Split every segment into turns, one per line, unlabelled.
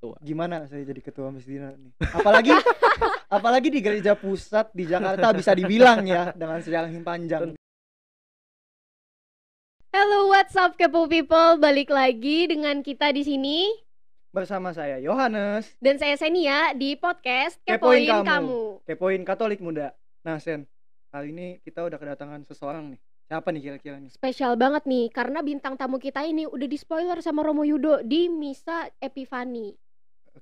ketua. Gimana saya jadi ketua masjid ini? Apalagi apalagi di gereja pusat di Jakarta bisa dibilang ya dengan sejarah yang panjang.
Hello, what's up kepo people? Balik lagi dengan kita di sini
bersama saya Yohanes
dan saya Senia di podcast Kepoin, Kepoin kamu. kamu.
Kepoin Katolik Muda. Nah, Sen, kali ini kita udah kedatangan seseorang nih. Siapa nih kira-kira nih?
Spesial banget nih karena bintang tamu kita ini udah di spoiler sama Romo Yudo di Misa Epifani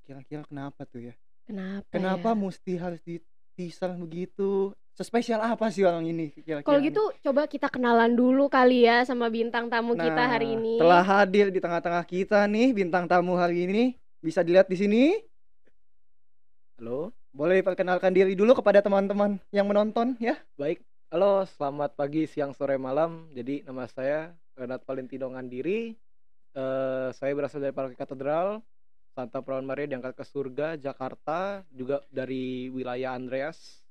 kira-kira kenapa tuh ya
kenapa kenapa ya?
mesti harus di teaser begitu sespesial apa sih orang ini kalau gitu
coba kita kenalan dulu kali ya sama bintang tamu nah, kita hari ini telah
hadir di tengah-tengah kita nih bintang tamu hari ini bisa dilihat di sini halo boleh perkenalkan diri dulu kepada teman-teman yang menonton ya
baik halo selamat pagi siang sore malam jadi nama saya Renat Valentino Ngandiri uh, saya berasal dari Paroki Katedral Santa Perawan Maria diangkat ke surga Jakarta juga dari wilayah Andreas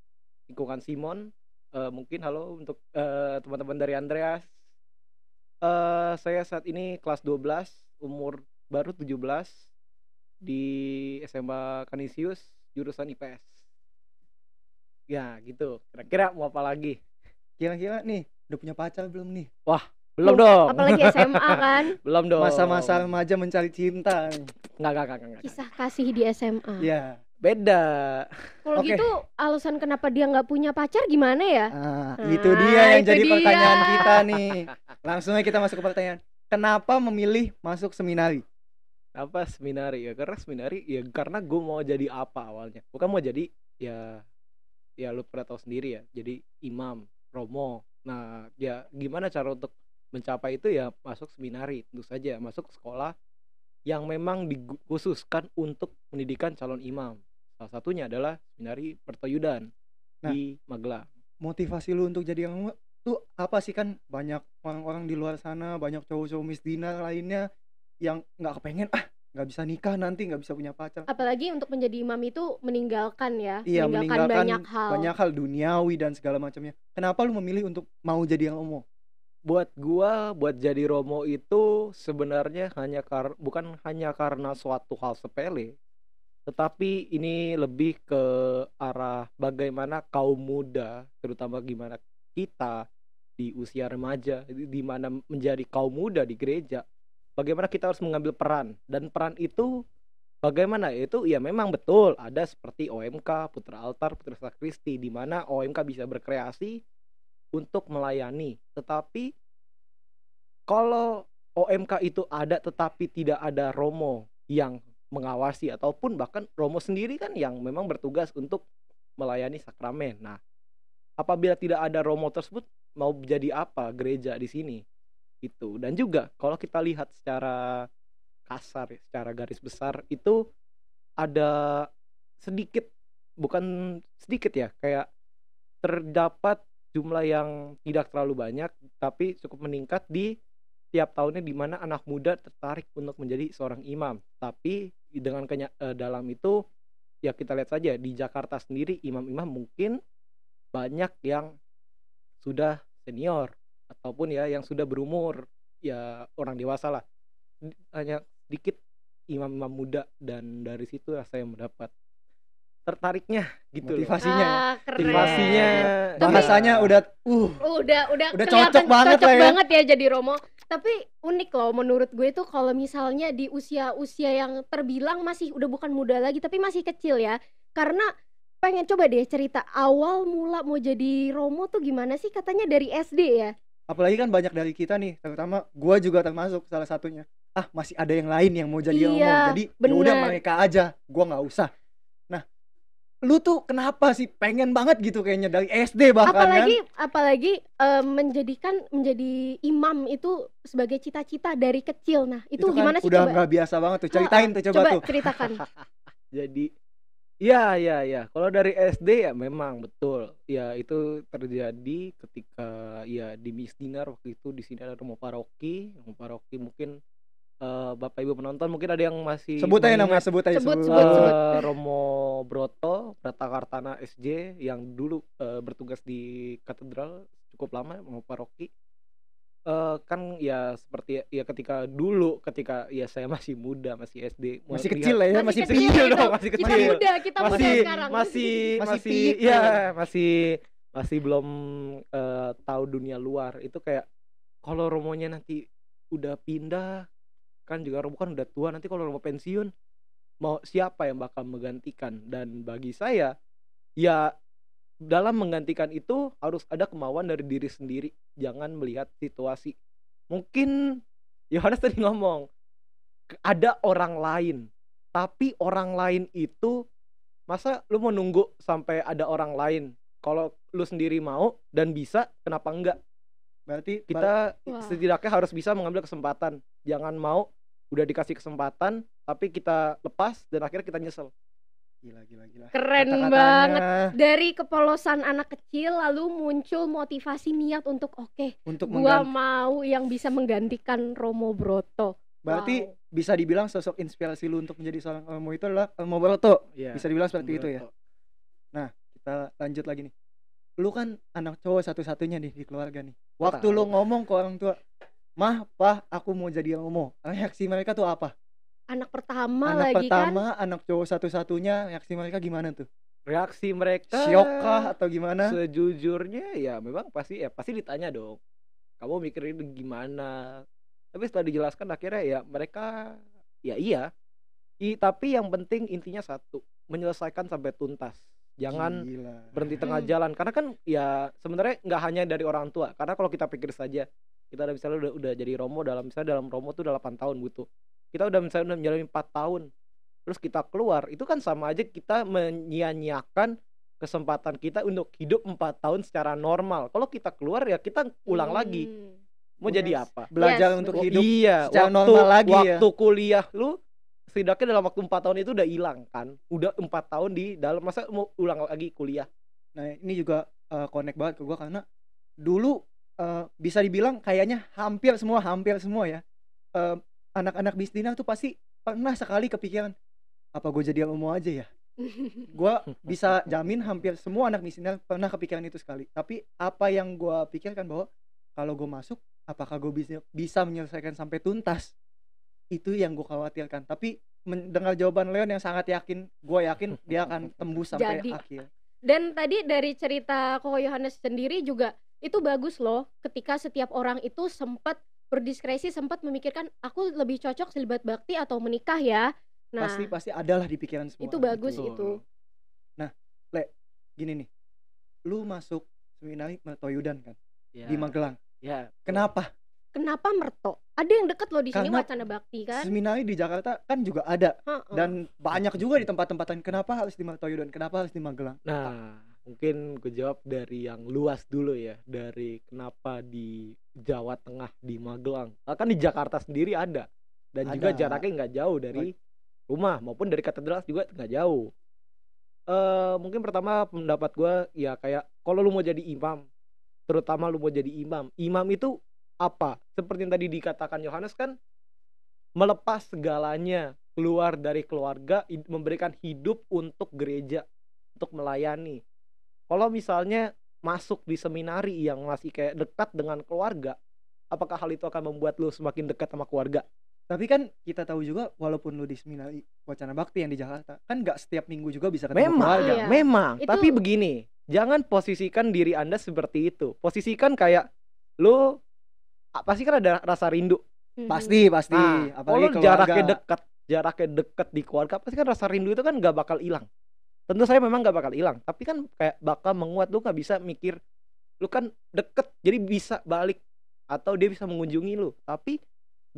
lingkungan Simon uh, mungkin halo untuk eh, teman-teman uh, dari Andreas uh, saya saat ini kelas 12 umur baru 17 di SMA Kanisius jurusan IPS ya
gitu kira-kira mau apa lagi kira-kira nih udah punya pacar belum nih wah belum dong. Apalagi SMA kan? Belum dong. Masa-masa remaja mencari cinta. Enggak, enggak, enggak, enggak.
Kisah kasih di SMA. Iya.
Beda. Kalau okay. gitu
alasan kenapa dia nggak punya pacar gimana ya?
Ah, nah itu dia yang itu jadi dia. pertanyaan kita nih. Langsung aja kita masuk ke pertanyaan. Kenapa memilih masuk seminari?
Apa seminari ya? Karena seminari ya karena gue mau jadi apa awalnya. Bukan mau jadi ya ya lu pernah tahu sendiri ya. Jadi imam, romo. Nah, ya gimana cara untuk mencapai itu ya masuk seminari tentu saja masuk sekolah yang memang dikhususkan untuk pendidikan calon imam salah satunya adalah seminari pertoyudan nah, di
Magelang motivasi lu untuk jadi imam tuh apa sih kan banyak orang-orang di luar sana banyak cowok-cowok misdina lainnya yang nggak kepengen ah nggak bisa nikah nanti nggak bisa punya pacar
apalagi untuk menjadi imam itu meninggalkan ya iya, meninggalkan, meninggalkan banyak hal banyak
hal duniawi dan segala macamnya kenapa lu memilih untuk mau jadi yang umum buat gua buat
jadi Romo itu sebenarnya hanya kar bukan hanya karena suatu hal sepele tetapi ini lebih ke arah bagaimana kaum muda terutama gimana kita di usia remaja di mana menjadi kaum muda di gereja bagaimana kita harus mengambil peran dan peran itu bagaimana itu ya memang betul ada seperti OMK Putra Altar Putra Sakristi di mana OMK bisa berkreasi untuk melayani. Tetapi kalau OMK itu ada tetapi tidak ada Romo yang mengawasi ataupun bahkan Romo sendiri kan yang memang bertugas untuk melayani sakramen. Nah, apabila tidak ada Romo tersebut mau jadi apa gereja di sini? Itu. Dan juga kalau kita lihat secara kasar, ya, secara garis besar itu ada sedikit bukan sedikit ya, kayak terdapat jumlah yang tidak terlalu banyak tapi cukup meningkat di tiap tahunnya di mana anak muda tertarik untuk menjadi seorang imam. Tapi dengan kenya, eh, dalam itu ya kita lihat saja di Jakarta sendiri imam-imam mungkin banyak yang sudah senior ataupun ya yang sudah berumur ya orang dewasa lah hanya sedikit imam-imam muda dan dari situ saya mendapat tertariknya gitu motivasinya ya? ah, motivasinya
bahasanya udah uh
udah udah udah cocok banget cocok lah ya. banget ya jadi Romo tapi unik loh menurut gue tuh kalau misalnya di usia-usia yang terbilang masih udah bukan muda lagi tapi masih kecil ya karena pengen coba deh cerita awal mula mau jadi Romo tuh gimana sih katanya dari SD ya
apalagi kan banyak dari kita nih terutama gue juga termasuk salah satunya ah masih ada yang lain yang mau jadi iya, Romo jadi ya udah mereka aja gue nggak usah lu tuh kenapa sih pengen banget gitu kayaknya dari SD bahkan apalagi
kan? apalagi uh, menjadikan menjadi imam itu sebagai cita-cita dari kecil nah itu, itu kan gimana sih udah nggak
biasa banget tuh ah, ceritain tuh ah, coba, coba tuh
ceritakan
jadi ya ya ya kalau dari SD ya memang betul ya itu terjadi ketika ya di Miss Dinar waktu itu di sini ada rumah paroki rumah paroki mungkin uh, Bapak Ibu penonton mungkin ada yang masih sebut aja nama sebut aja sebut, sebut, uh, Romo Broto Pratakartana SJ yang dulu uh, bertugas di katedral cukup lama mau Paroki uh, kan ya seperti ya ketika dulu ketika ya saya masih muda masih SD masih kecil lah ya masih, masih kecil, kecil dong masih kecil kita muda kita masih, muda sekarang masih masih masih ya masih masih belum uh, tahu dunia luar itu kayak kalau romonya nanti udah pindah kan juga Romo kan udah tua nanti kalau Romo pensiun mau siapa yang bakal menggantikan dan bagi saya ya dalam menggantikan itu harus ada kemauan dari diri sendiri jangan melihat situasi mungkin Yohanes tadi ngomong ada orang lain tapi orang lain itu masa lu mau nunggu sampai ada orang lain kalau lu sendiri mau dan bisa kenapa enggak berarti kita bar- setidaknya harus bisa mengambil kesempatan jangan mau udah dikasih kesempatan tapi kita lepas dan akhirnya kita nyesel gila gila gila
keren Kata banget dari kepolosan anak kecil lalu muncul motivasi niat untuk oke okay, untuk gua mau yang bisa menggantikan Romo Broto berarti wow.
bisa dibilang sosok inspirasi lu untuk menjadi seorang Romo itu adalah Romo Broto yeah, bisa dibilang seperti Broto. itu ya nah kita lanjut lagi nih lu kan anak cowok satu-satunya nih di keluarga nih waktu Tau. lu ngomong ke orang tua mah pa aku mau jadi yang mau. reaksi mereka tuh apa
anak pertama anak lagi kan? pertama
kan? anak cowok satu-satunya reaksi mereka gimana tuh reaksi mereka siokah atau gimana
sejujurnya ya memang pasti ya pasti ditanya dong kamu mikirin gimana tapi setelah dijelaskan akhirnya ya mereka ya iya I, tapi yang penting intinya satu menyelesaikan sampai tuntas jangan Gila. berhenti tengah jalan karena kan ya sebenarnya nggak hanya dari orang tua karena kalau kita pikir saja kita udah misalnya udah, udah jadi romo dalam misalnya dalam romo tuh udah 8 tahun butuh kita udah misalnya udah menjalani 4 tahun terus kita keluar itu kan sama aja kita menyia-nyiakan kesempatan kita untuk hidup 4 tahun secara normal kalau kita keluar ya kita ulang hmm. lagi mau yes. jadi apa belajar yes, untuk betul. hidup iya, secara waktu, normal lagi ya. waktu ya. kuliah lu setidaknya dalam waktu 4 tahun itu
udah hilang kan udah empat tahun di dalam masa mau ulang lagi kuliah nah ini juga uh, connect banget ke gua karena dulu uh, bisa dibilang kayaknya hampir semua hampir semua ya eh, anak-anak uh, tuh pasti pernah sekali kepikiran apa gue jadi ilmu aja ya gue bisa jamin hampir semua anak bisnisnya pernah kepikiran itu sekali tapi apa yang gue pikirkan bahwa kalau gue masuk apakah gue bisa bisa menyelesaikan sampai tuntas itu yang gue khawatirkan tapi mendengar jawaban Leon yang sangat yakin gue yakin dia akan tembus sampai jadi. akhir
dan tadi dari cerita Koko Yohanes sendiri juga itu bagus loh ketika setiap orang itu sempat berdiskresi sempat memikirkan aku lebih cocok selibat bakti atau menikah ya nah pasti
pasti adalah di pikiran semua itu bagus itu, itu. nah le gini nih lu masuk seminari mertoyudan kan ya. di Magelang ya kenapa kenapa merto
ada yang deket loh di sini wacana bakti kan
seminari di Jakarta kan juga ada ha -ha. dan banyak juga di tempat-tempat kenapa harus di mertoyudan kenapa harus di Magelang nah mungkin gue jawab
dari yang luas dulu ya dari kenapa di Jawa Tengah di Magelang ah, kan di Jakarta sendiri ada dan ada. juga jaraknya nggak jauh dari rumah maupun dari katedral juga nggak jauh uh, mungkin pertama pendapat gue ya kayak kalau lu mau jadi imam terutama lu mau jadi imam imam itu apa seperti yang tadi dikatakan Yohanes kan melepas segalanya keluar dari keluarga memberikan hidup untuk gereja untuk melayani kalau misalnya masuk di seminari yang masih kayak dekat dengan keluarga apakah hal itu akan membuat
lu semakin dekat sama keluarga tapi kan kita tahu juga walaupun lu di seminari wacana bakti yang di Jakarta kan gak setiap minggu juga bisa ketemu memang, keluarga iya. memang itu... tapi
begini jangan
posisikan
diri anda seperti itu posisikan kayak lu pasti kan ada rasa rindu
hmm. pasti pasti nah, apalagi kalau jaraknya
dekat jaraknya dekat di keluarga pasti kan rasa rindu itu kan gak bakal hilang tentu saya memang gak bakal hilang tapi kan kayak bakal menguat lu gak bisa mikir lu kan deket jadi bisa balik atau dia bisa mengunjungi lu tapi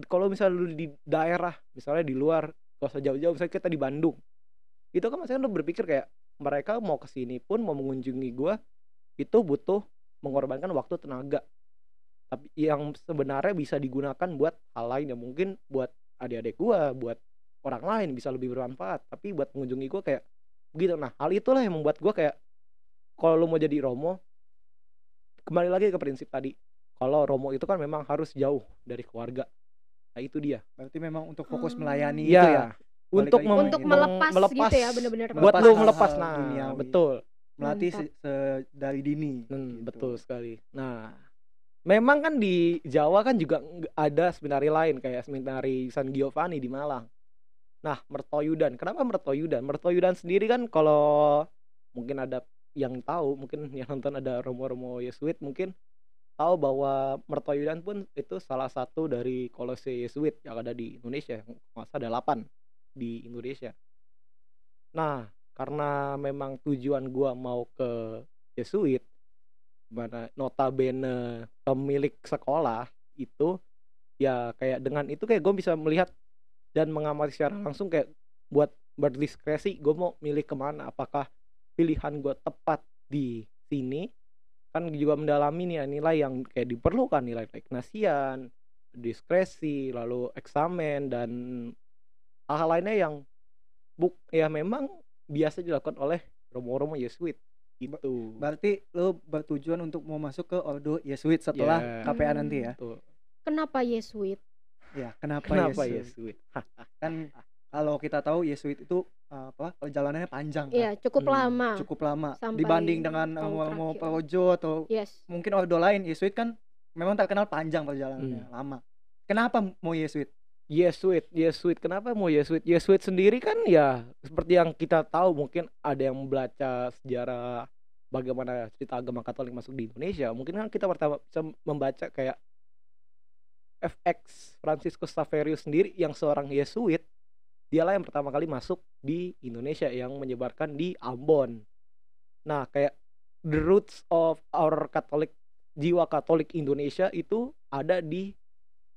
kalau misalnya lu di daerah misalnya di luar gak usah jauh-jauh misalnya kita di Bandung itu kan maksudnya lu berpikir kayak mereka mau kesini pun mau mengunjungi gua itu butuh mengorbankan waktu tenaga tapi yang sebenarnya bisa digunakan buat hal lain ya mungkin buat adik-adik gua buat orang lain bisa lebih bermanfaat tapi buat mengunjungi gua kayak gitu nah hal itulah yang membuat gue kayak kalau lo mau jadi romo kembali lagi ke prinsip tadi kalau romo itu kan memang harus jauh dari
keluarga nah itu dia berarti memang untuk fokus hmm. melayani ya, itu ya untuk mem- untuk melepas, melepas gitu ya benar-benar buat lo melepas nah dunia, betul melatih dari
dini hmm, gitu. betul sekali nah memang kan di Jawa kan juga ada seminari lain kayak seminari San Giovanni di Malang Nah, mertoyudan. Kenapa mertoyudan? Mertoyudan sendiri kan kalau mungkin ada yang tahu, mungkin yang nonton ada Romo-Romo Yesuit mungkin tahu bahwa mertoyudan pun itu salah satu dari kolose Yesuit yang ada di Indonesia. Masa ada 8 di Indonesia. Nah, karena memang tujuan gua mau ke Yesuit mana notabene pemilik sekolah itu ya kayak dengan itu kayak gue bisa melihat dan mengamati secara langsung kayak buat berdiskresi gue mau milih kemana apakah pilihan gue tepat di sini kan juga mendalami nih ya, nilai yang kayak diperlukan nilai kegnasian diskresi lalu eksamen dan hal-hal lainnya yang buk
ya memang biasa dilakukan oleh romo-romo Yesuit itu berarti lo bertujuan untuk mau masuk ke Ordo Yesuit setelah yeah. KPA nanti ya betul.
kenapa Yesuit
ya kenapa, kenapa Yesuit, Yesuit? kan kalau kita tahu Yesuit itu eh, apa jalannya panjang kan? iya kan? cukup hmm. lama cukup lama dibanding dengan mau eh, Projo atau yes. mungkin Ordo lain Yesuit kan memang terkenal panjang perjalanannya hmm. lama kenapa mau Yesuit Yesuit, Yesuit. Kenapa mau Yesuit? Yesuit sendiri kan ya
seperti yang kita tahu mungkin ada yang membaca sejarah bagaimana cerita agama Katolik masuk di Indonesia. Mungkin kan kita pertama bisa membaca kayak FX Francisco Saverius sendiri yang seorang Yesuit dialah yang pertama kali masuk di Indonesia yang menyebarkan di Ambon. Nah, kayak the roots of our Catholic jiwa Katolik Indonesia itu ada di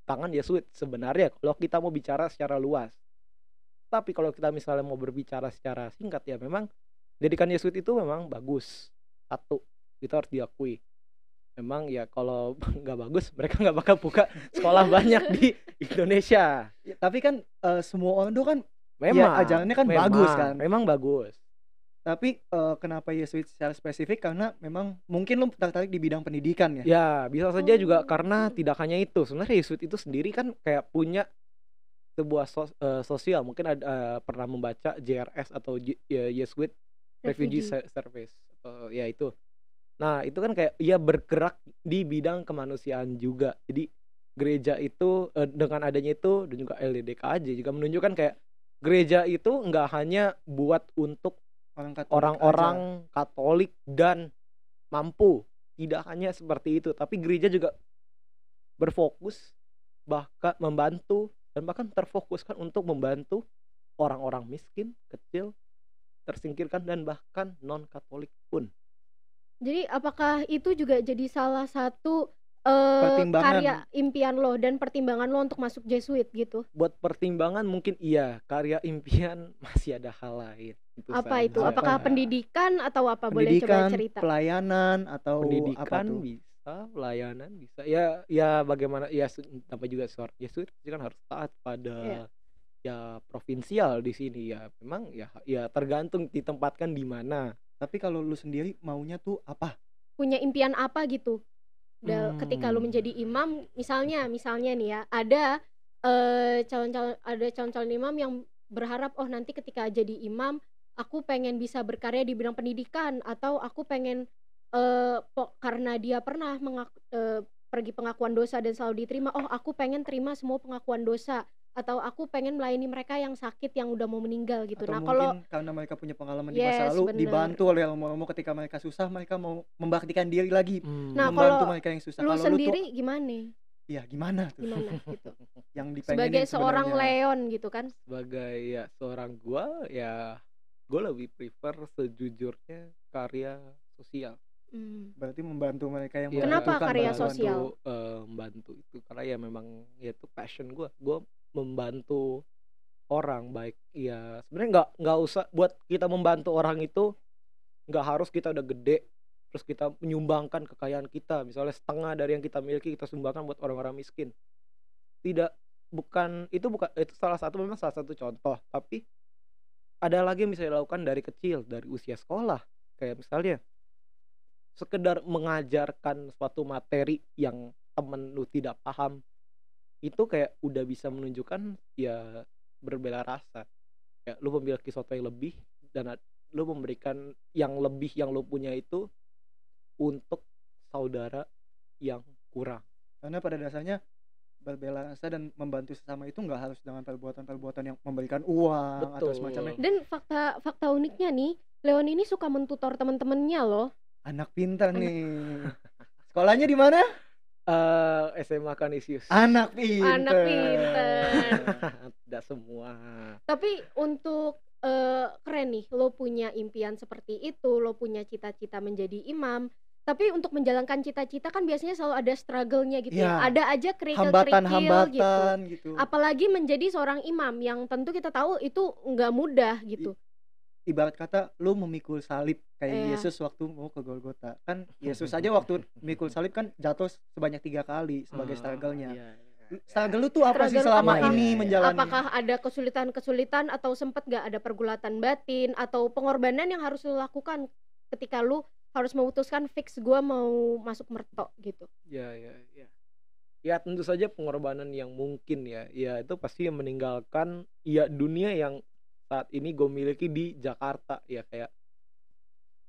tangan Yesuit sebenarnya kalau kita mau bicara secara luas. Tapi kalau kita misalnya mau berbicara secara singkat ya memang didikan Yesuit itu memang bagus. Satu, itu harus diakui memang ya kalau nggak bagus mereka nggak bakal buka sekolah banyak di
Indonesia. Ya, tapi kan uh, semua orang itu kan ya, memang ya, ajarannya kan memang, bagus kan. Memang bagus. Tapi uh, kenapa Yesuit ya secara spesifik karena memang mungkin lu tertarik di bidang pendidikan ya. Ya, bisa saja oh.
juga karena tidak hanya itu. Sebenarnya Yesuit ya itu sendiri kan kayak punya sebuah sos, uh, sosial mungkin ada uh, pernah membaca JRS atau Yesuit Refugee, Refugee Service. Uh, ya itu Nah, itu kan kayak ia bergerak di bidang kemanusiaan juga. Jadi gereja itu eh, dengan adanya itu dan juga aja juga menunjukkan kayak gereja itu nggak hanya buat untuk orang-orang Katolik, Katolik dan mampu. Tidak hanya seperti itu, tapi gereja juga berfokus bahkan membantu dan bahkan terfokuskan untuk membantu orang-orang miskin, kecil, tersingkirkan dan bahkan non Katolik pun
jadi apakah itu juga jadi salah satu uh, karya impian lo dan pertimbangan lo untuk masuk Jesuit gitu?
Buat pertimbangan mungkin iya, karya impian masih ada hal lain. Gitu, itu apa saja. itu? Apakah
pendidikan atau apa? Pendidikan, Boleh coba cerita.
Pelayanan atau pendidikan apa tuh? bisa, pelayanan bisa. Ya ya bagaimana ya tanpa juga seorang Yesus kan harus taat pada yeah. ya provinsial di sini ya. Memang ya ya tergantung ditempatkan di mana tapi kalau lu sendiri maunya tuh apa
punya impian apa gitu Dal hmm. ketika lu menjadi hmm. imam misalnya misalnya nih ya ada calon eh, calon-calon ada calon-calon imam yang berharap oh nanti ketika jadi imam aku pengen bisa berkarya di bidang pendidikan atau aku pengen uh, karena dia pernah mengaku, uh, eh, pergi pengakuan dosa dan selalu diterima oh aku pengen terima semua pengakuan dosa atau aku pengen melayani mereka yang sakit yang udah mau meninggal gitu. Atau nah, kalau
karena mereka punya pengalaman yes, di masa lalu bener. dibantu oleh ilmu mau ketika mereka susah mereka mau membaktikan diri lagi. Hmm. Nah, membantu mereka yang susah. Lu kalau sendiri lu tuh, gimana? Iya, gimana tuh? Gimana
gitu. yang sebagai seorang Leon gitu kan. Sebagai ya seorang gua ya gua lebih prefer sejujurnya karya sosial.
Hmm.
Berarti membantu mereka yang ya, Kenapa karya sosial?
Membantu, uh, membantu itu karena ya memang ya itu passion gua Gue membantu orang baik ya sebenarnya nggak nggak usah buat kita membantu orang itu nggak harus kita udah gede terus kita menyumbangkan kekayaan kita misalnya setengah dari yang kita miliki kita sumbangkan buat orang-orang miskin tidak bukan itu bukan itu salah satu memang salah satu contoh tapi ada lagi yang bisa dilakukan dari kecil dari usia sekolah kayak misalnya sekedar mengajarkan suatu materi yang temen lu tidak paham itu kayak udah bisa menunjukkan ya berbela rasa kayak lu memiliki sesuatu yang lebih dan lu memberikan yang lebih yang lu punya itu untuk
saudara yang kurang karena pada dasarnya berbela rasa dan membantu sesama itu nggak harus dengan perbuatan-perbuatan yang memberikan uang Betul. atau semacamnya. Dan
fakta fakta uniknya nih, Leon ini suka mentutor teman-temannya loh.
Anak pintar Anak. nih. Sekolahnya di mana? Uh, eh, SMA Kanisius. Anak pinter.
Anak pinter.
Tidak semua.
Tapi untuk uh, keren nih, lo punya impian seperti itu, lo punya cita-cita menjadi imam. Tapi untuk menjalankan cita-cita kan biasanya selalu ada struggle-nya gitu ya. ya. Ada aja kerikil-kerikil Hambatan, gitu. gitu. Apalagi menjadi seorang imam yang tentu kita tahu itu nggak mudah gitu
ibarat kata lu memikul salib kayak yeah. Yesus waktu mau ke Golgota kan Yesus aja waktu memikul salib kan jatuh sebanyak tiga kali sebagai oh, struggle-nya iya, iya, iya. struggle lu tuh apa sih selama apakah, ini menjalani apakah
ada kesulitan-kesulitan atau sempat gak ada pergulatan batin atau pengorbanan yang harus lu lakukan ketika lu harus memutuskan fix gue mau masuk mertok gitu
ya ya ya ya tentu saja pengorbanan yang mungkin ya ya itu pasti meninggalkan ya dunia yang saat ini gue miliki di Jakarta ya kayak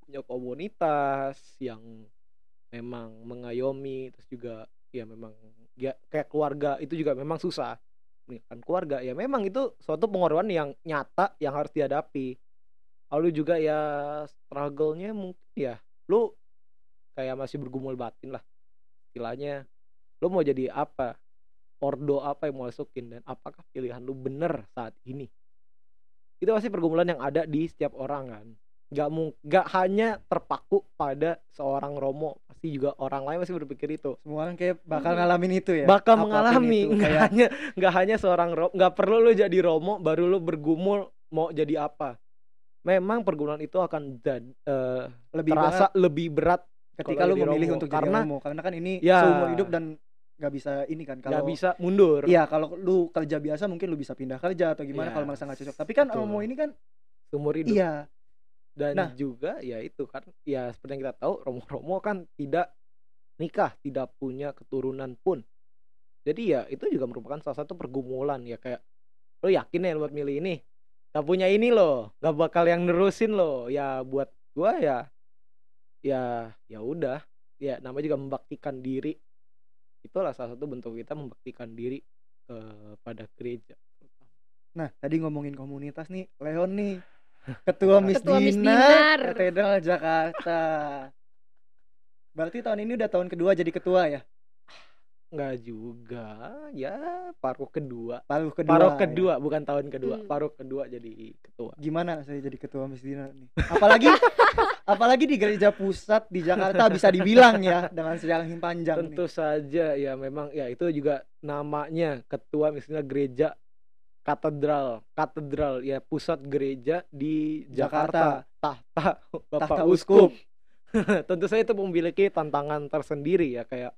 punya komunitas yang memang mengayomi terus juga ya memang ya kayak keluarga itu juga memang susah kan keluarga ya memang itu suatu pengorbanan yang nyata yang harus dihadapi lalu juga ya struggle-nya mungkin ya lu kayak masih bergumul batin lah istilahnya lu mau jadi apa ordo apa yang mau masukin dan apakah pilihan lu bener saat ini itu pasti pergumulan yang ada di setiap orang kan nggak nggak hanya terpaku pada seorang Romo pasti juga orang lain masih berpikir itu semua orang kayak bakal ngalamin itu ya bakal mengalami nggak kayak... hanya nggak hanya seorang Romo gak perlu lo jadi Romo baru lo bergumul mau jadi apa memang pergumulan itu akan dan, uh, lebih terasa banget. lebih berat ketika lo memilih romo. untuk karena, jadi Romo karena kan ini ya, seumur hidup
dan nggak bisa ini kan kalau bisa mundur iya kalau lu kerja biasa mungkin lu bisa pindah kerja atau gimana yeah. kalau merasa nggak cocok tapi kan Betul. mau ini kan
umur hidup iya dan nah, juga ya itu kan ya seperti yang kita tahu romo-romo kan tidak nikah tidak punya keturunan pun jadi ya itu juga merupakan salah satu pergumulan ya kayak lo yakin ya buat milih ini gak punya ini loh gak bakal yang nerusin loh ya buat gua ya ya ya udah ya namanya juga membaktikan diri itulah salah satu bentuk kita membaktikan diri kepada eh, gereja
nah tadi ngomongin komunitas nih Leon nih ketua Miss ketua Dinar, Dinar Katedral Jakarta berarti tahun ini udah tahun kedua jadi ketua ya
Enggak juga, ya paruh kedua. Paruh
kedua. Paruh ya. kedua, ya. bukan tahun kedua. Hmm. Paruh kedua jadi ketua. Gimana saya jadi ketua Miss Dina Apalagi apalagi di gereja pusat di Jakarta bisa dibilang ya
dengan sejarah yang panjang. Tentu nih. saja ya memang ya itu juga namanya ketua misalnya gereja katedral, katedral ya pusat gereja di Jakarta. Jakarta. Tahta Bapak Tahta Uskup. Tentu saja itu memiliki tantangan tersendiri ya kayak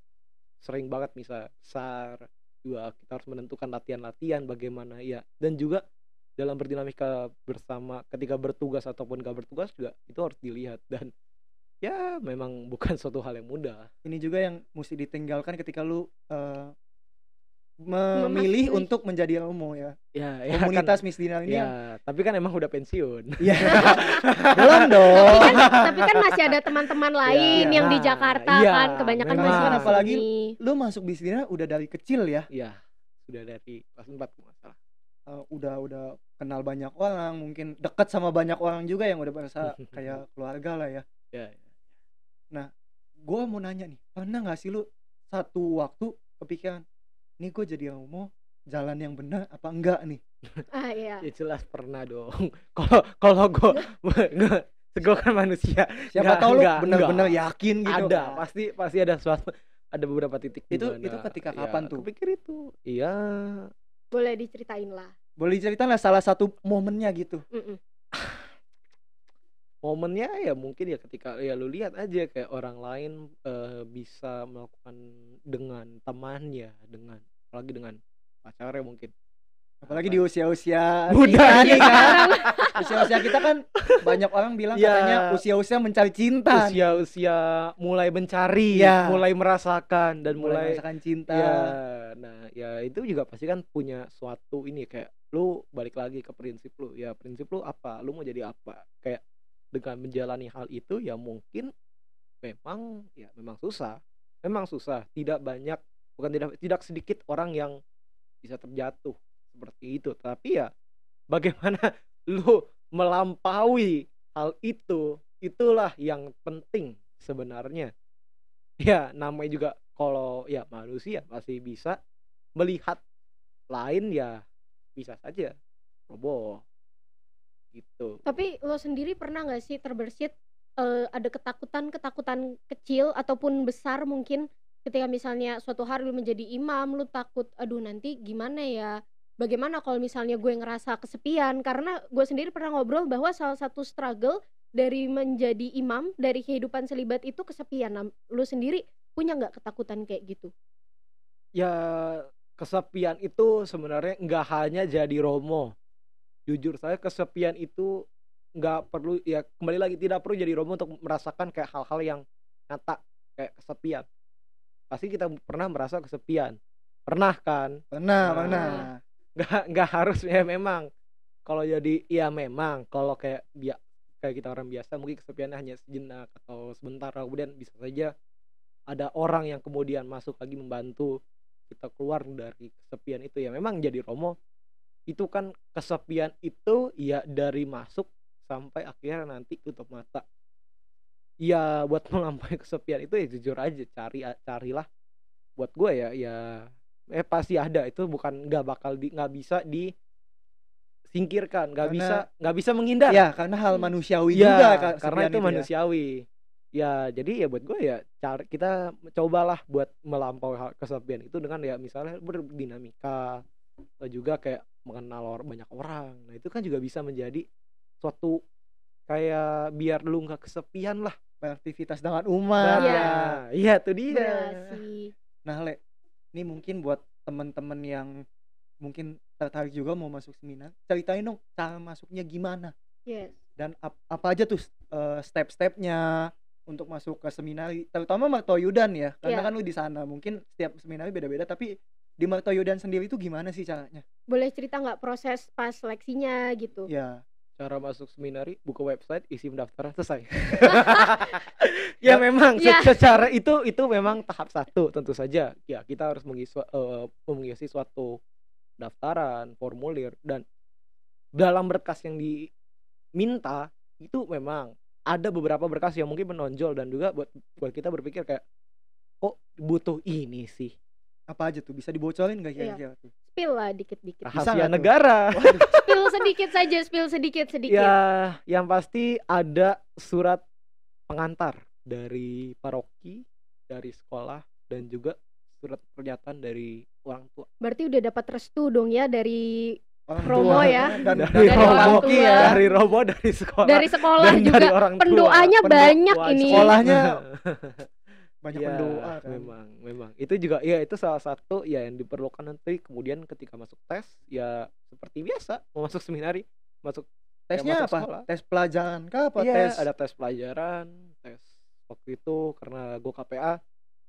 sering banget misal sar juga kita harus menentukan latihan-latihan bagaimana ya dan juga dalam berdinamika bersama ketika bertugas ataupun gak bertugas juga itu harus dilihat dan ya memang bukan suatu hal
yang mudah ini juga yang mesti ditinggalkan ketika lu uh, memilih Memasuki. untuk menjadi ilmu ya. Ya, ya kan. komunitas kan, misdinal ini. Ya, tapi kan emang udah pensiun. Iya. Belum dong. Kan tapi kan, tapi kan masih
ada teman-teman ya, lain ya, yang nah, di Jakarta ya, kan kebanyakan memang. masih apalagi
lu masuk bisnisnya udah dari kecil ya? Iya.
Udah dari kelas 4
masalah. Uh, udah udah kenal banyak orang, mungkin dekat sama banyak orang juga yang udah merasa kayak keluarga lah ya. Iya. Ya. Nah, gua mau nanya nih, pernah gak sih lu satu waktu kepikiran nih gue jadi homo jalan yang benar apa enggak nih ah iya ya jelas pernah dong kalau kalau gue gue kan manusia siapa tau lu benar-benar yakin gitu ada
pasti pasti ada suatu ada beberapa titik itu dimana, itu ketika iya, kapan tuh pikir itu iya
boleh diceritain lah
boleh
diceritain lah salah satu momennya gitu
mm -mm.
momennya ya mungkin ya ketika ya lu lihat aja kayak orang lain uh, bisa melakukan dengan temannya dengan apalagi dengan
pacarnya mungkin apalagi di usia-usia muda nih iya. kan usia-usia kita kan banyak orang bilang ya, katanya usia-usia mencari cinta usia-usia mulai
mencari ya. mulai merasakan dan mulai, mulai merasakan cinta ya, nah ya itu juga pasti kan punya suatu ini kayak lu balik lagi ke prinsip lu ya prinsip lu apa lu mau jadi apa kayak dengan menjalani hal itu ya mungkin memang ya memang susah memang susah tidak banyak bukan tidak tidak sedikit orang yang bisa terjatuh seperti itu tapi ya bagaimana lu melampaui hal itu itulah yang penting sebenarnya ya namanya juga kalau ya manusia masih bisa melihat lain ya bisa saja roboh gitu
tapi lo sendiri pernah nggak sih terbersit uh, ada ketakutan ketakutan kecil ataupun besar mungkin ketika misalnya suatu hari lo menjadi imam lo takut aduh nanti gimana ya bagaimana kalau misalnya gue ngerasa kesepian karena gue sendiri pernah ngobrol bahwa salah satu struggle dari menjadi imam dari kehidupan selibat itu kesepian nah, lu sendiri punya nggak ketakutan kayak gitu
ya kesepian itu sebenarnya nggak hanya jadi romo jujur saya kesepian itu nggak perlu ya kembali lagi tidak perlu jadi Romo untuk merasakan kayak hal-hal yang nyata kayak kesepian pasti kita pernah merasa kesepian pernah kan
pernah nah, pernah
nggak nggak harus ya memang kalau jadi ya memang kalau kayak biak kayak kita orang biasa mungkin kesepian hanya sejenak atau sebentar kemudian bisa saja ada orang yang kemudian masuk lagi membantu kita keluar dari kesepian itu ya memang jadi romo itu kan kesepian itu ya dari masuk sampai akhirnya nanti tutup mata ya buat melampaui kesepian itu ya jujur aja cari carilah buat gue ya ya eh pasti ada itu bukan nggak bakal di nggak bisa di singkirkan nggak bisa nggak bisa menghindar ya karena hal manusiawi ya, juga karena itu, itu ya. manusiawi ya. ya jadi ya buat gue ya cari kita cobalah buat melampaui kesepian itu dengan ya misalnya berdinamika juga kayak mengenal or banyak orang nah itu kan juga bisa menjadi suatu
kayak biar lu nggak kesepian lah beraktivitas dengan umat nah, iya iya tuh dia iya nah le ini mungkin buat temen-temen yang mungkin tertarik juga mau masuk seminar ceritain dong cara masuknya gimana yes. dan ap apa aja tuh uh, step-stepnya untuk masuk ke seminar? terutama Yudan ya karena yeah. kan lu di sana mungkin setiap seminar beda-beda tapi di Yudan sendiri itu gimana sih caranya
boleh cerita nggak proses pas seleksinya gitu ya
cara masuk
seminari buka website isi pendaftaran selesai ya memang ya. secara itu itu memang tahap satu tentu saja ya kita harus mengisi uh, mengisi suatu daftaran formulir dan dalam berkas yang diminta itu memang ada beberapa berkas yang mungkin menonjol dan juga buat buat kita berpikir kayak
kok butuh ini sih apa aja tuh bisa dibocorin gak iya. kira-kira
iya spill lah dikit-dikit. Rahasia
negara.
spill sedikit saja, spill sedikit sedikit. Ya,
yang pasti ada surat pengantar dari paroki, dari sekolah dan juga surat pernyataan dari orang tua.
Berarti udah dapat restu dong ya dari orang Romo ya dan, dari, dari Romo iya, orang tua. Ya. dari
Romo dari sekolah dari sekolah juga dari orang tua. pendoanya Pendua, banyak ini sekolahnya banyak ya, berdoa kan. Memang, memang. Itu juga ya itu salah satu ya yang diperlukan nanti kemudian ketika masuk tes ya seperti biasa mau masuk seminari, masuk tesnya masuk apa? Sekolah.
Tes pelajaran kah apa ya, tes? ada
tes pelajaran, tes waktu itu karena gue KPA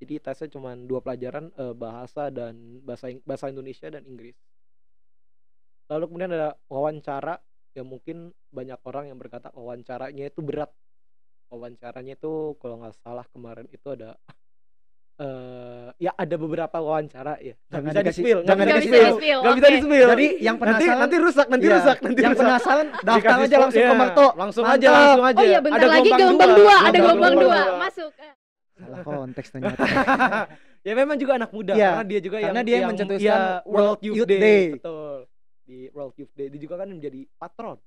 jadi tesnya cuma dua pelajaran eh, bahasa dan bahasa bahasa Indonesia dan Inggris. Lalu kemudian ada wawancara ya mungkin banyak orang yang berkata wawancaranya itu berat wawancaranya itu kalau nggak salah kemarin itu ada uh, ya ada beberapa wawancara ya nggak bisa di spill nggak bisa di spill
nggak bisa di spill jadi yang penasaran nanti, nanti rusak nanti ya, rusak nanti yang rusak. penasaran daftar aja langsung yeah. ke iya. Marto langsung aja langsung aja oh iya bentar ada lagi gelombang dua, dua. ada gelombang dua. dua masuk salah konteks ternyata
ya memang juga anak muda ya, karena dia juga karena yang, dia yang mencetuskan ya, World Youth Day, Day.
betul di World Youth Day dia juga kan menjadi patron